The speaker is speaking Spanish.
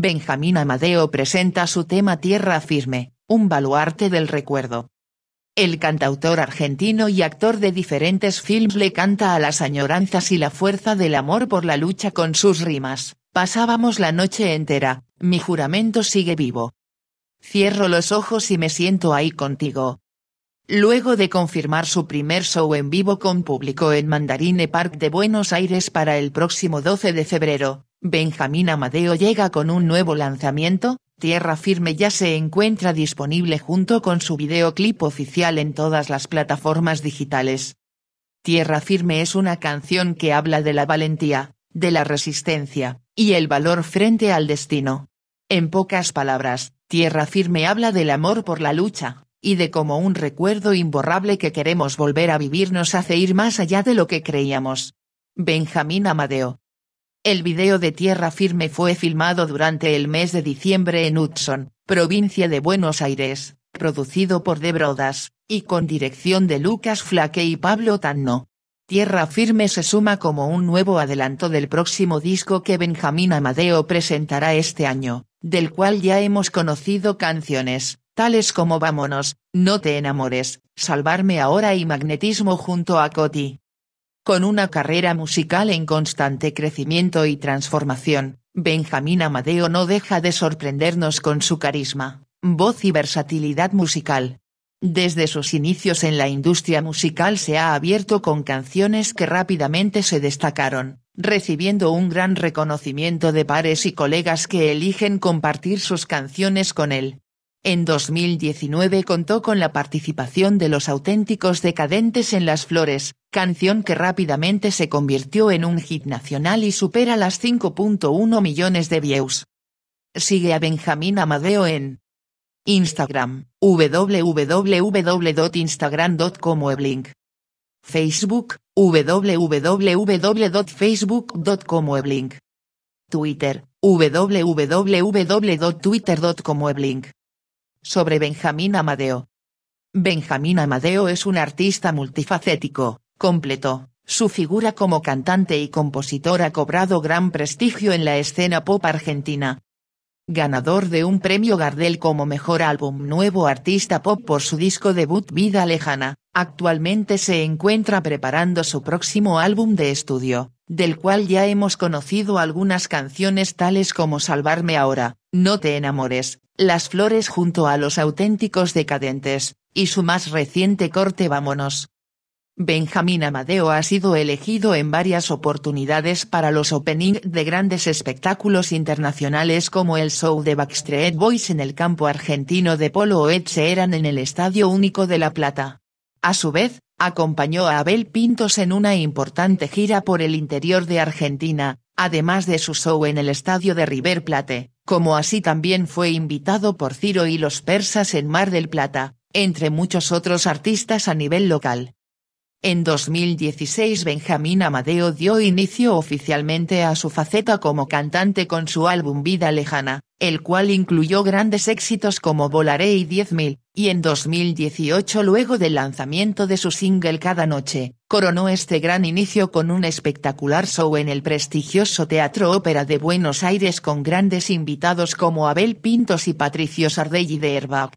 Benjamín Amadeo presenta su tema Tierra Firme, un baluarte del recuerdo. El cantautor argentino y actor de diferentes films le canta a las añoranzas y la fuerza del amor por la lucha con sus rimas. Pasábamos la noche entera, mi juramento sigue vivo. Cierro los ojos y me siento ahí contigo, Luego de confirmar su primer show en vivo con público en Mandarine Park de Buenos Aires para el próximo 12 de febrero, Benjamín Amadeo llega con un nuevo lanzamiento, Tierra Firme ya se encuentra disponible junto con su videoclip oficial en todas las plataformas digitales. Tierra Firme es una canción que habla de la valentía, de la resistencia, y el valor frente al destino. En pocas palabras, Tierra Firme habla del amor por la lucha, y de como un recuerdo imborrable que queremos volver a vivir nos hace ir más allá de lo que creíamos. Benjamín Amadeo. El video de Tierra Firme fue filmado durante el mes de diciembre en Hudson, provincia de Buenos Aires, producido por De Brodas, y con dirección de Lucas Flaque y Pablo Tanno. Tierra Firme se suma como un nuevo adelanto del próximo disco que Benjamín Amadeo presentará este año, del cual ya hemos conocido canciones, tales como Vámonos, No te enamores, Salvarme ahora y Magnetismo junto a Coti. Con una carrera musical en constante crecimiento y transformación, Benjamín Amadeo no deja de sorprendernos con su carisma, voz y versatilidad musical. Desde sus inicios en la industria musical se ha abierto con canciones que rápidamente se destacaron, recibiendo un gran reconocimiento de pares y colegas que eligen compartir sus canciones con él. En 2019 contó con la participación de Los Auténticos Decadentes en Las Flores, canción que rápidamente se convirtió en un hit nacional y supera las 5.1 millones de views. Sigue a Benjamín Amadeo en Instagram, www.instagram.com Facebook, www.facebook.com Twitter, www.twitter.com sobre Benjamín Amadeo. Benjamín Amadeo es un artista multifacético, completo, su figura como cantante y compositor ha cobrado gran prestigio en la escena pop argentina. Ganador de un premio Gardel como mejor álbum nuevo artista pop por su disco debut Vida Lejana, Actualmente se encuentra preparando su próximo álbum de estudio, del cual ya hemos conocido algunas canciones tales como Salvarme ahora, No te enamores, Las flores junto a los auténticos decadentes, y su más reciente corte Vámonos. Benjamín Amadeo ha sido elegido en varias oportunidades para los opening de grandes espectáculos internacionales como el show de Backstreet Boys en el campo argentino de polo o Ed en el Estadio Único de La Plata. A su vez, acompañó a Abel Pintos en una importante gira por el interior de Argentina, además de su show en el estadio de River Plate, como así también fue invitado por Ciro y los persas en Mar del Plata, entre muchos otros artistas a nivel local. En 2016 Benjamín Amadeo dio inicio oficialmente a su faceta como cantante con su álbum Vida Lejana, el cual incluyó grandes éxitos como Volaré y 10.000, y en 2018 luego del lanzamiento de su single Cada Noche, coronó este gran inicio con un espectacular show en el prestigioso Teatro Ópera de Buenos Aires con grandes invitados como Abel Pintos y Patricio Sardelli de herba